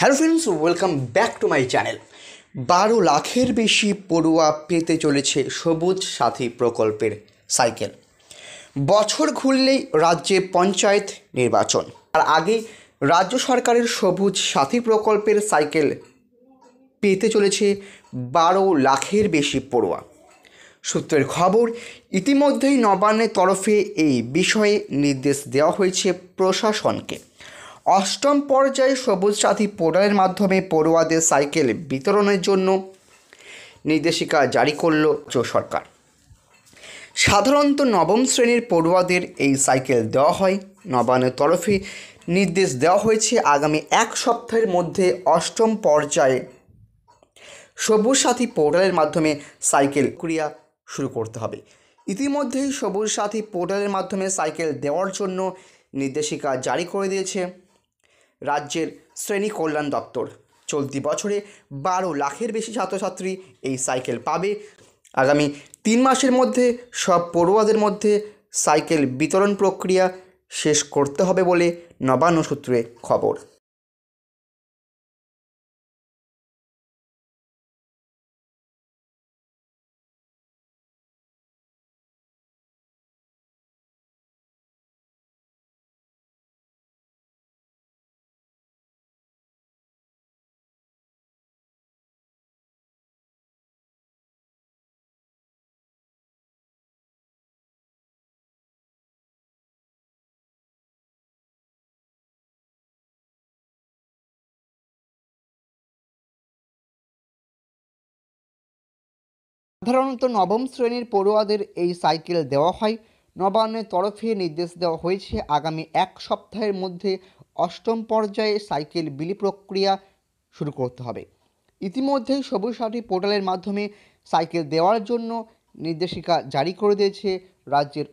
hello friends welcome back to my channel বারো লাখের বেশি পড়ুয়া পেতে চলেছে সবুজ সাথী প্রকল্পের সাইকেল বছর ঘুরলেই রাজ্যে পঞ্চায়েত নির্বাচন আর আগে রাজ্য সরকারের সবুজ সাথী প্রকল্পের সাইকেল পেতে চলেছে বারো লাখের বেশি পড়ুয়া সূত্রের খবর ইতিমধ্যেই নবান্নের তরফে এই বিষয়ে নির্দেশ দেওয়া হয়েছে প্রশাসনকে অষ্টম পর্যায়ে সবুজ সাথী পোর্টালের মাধ্যমে পড়ুয়াদের সাইকেল বিতরণের জন্য নির্দেশিকা জারি করল সরকার সাধারণত নবম শ্রেণীর পড়ুয়াদের এই সাইকেল দেওয়া হয় নবানের তরফে নির্দেশ দেওয়া হয়েছে আগামী এক সপ্তাহের মধ্যে অষ্টম পর্যায়ে সবুজ সাথী পোর্টালের মাধ্যমে সাইকেল ক্রিয়া শুরু করতে হবে ইতিমধ্যেই সবুজ সাথী পোর্টালের মাধ্যমে সাইকেল দেওয়ার জন্য নির্দেশিকা জারি করে দিয়েছে রাজ্যের শ্রেণী কল্যাণ দপ্তর চলতি বছরে বারো লাখের বেশি ছাত্রছাত্রী এই সাইকেল পাবে আগামী তিন মাসের মধ্যে সব পড়ুয়াদের মধ্যে সাইকেল বিতরণ প্রক্রিয়া শেষ করতে হবে বলে নবান্ন সূত্রে খবর সাধারণত নবম শ্রেণীর পড়ুয়াদের এই সাইকেল দেওয়া হয় নবান্নের তরফে নির্দেশ দেওয়া হয়েছে আগামী এক সপ্তাহের মধ্যে অষ্টম পর্যায়ে সাইকেল বিলি প্রক্রিয়া শুরু করতে হবে ইতিমধ্যেই সবুজ সাথী পোর্টালের মাধ্যমে সাইকেল দেওয়ার জন্য নির্দেশিকা জারি করে দিয়েছে রাজ্যের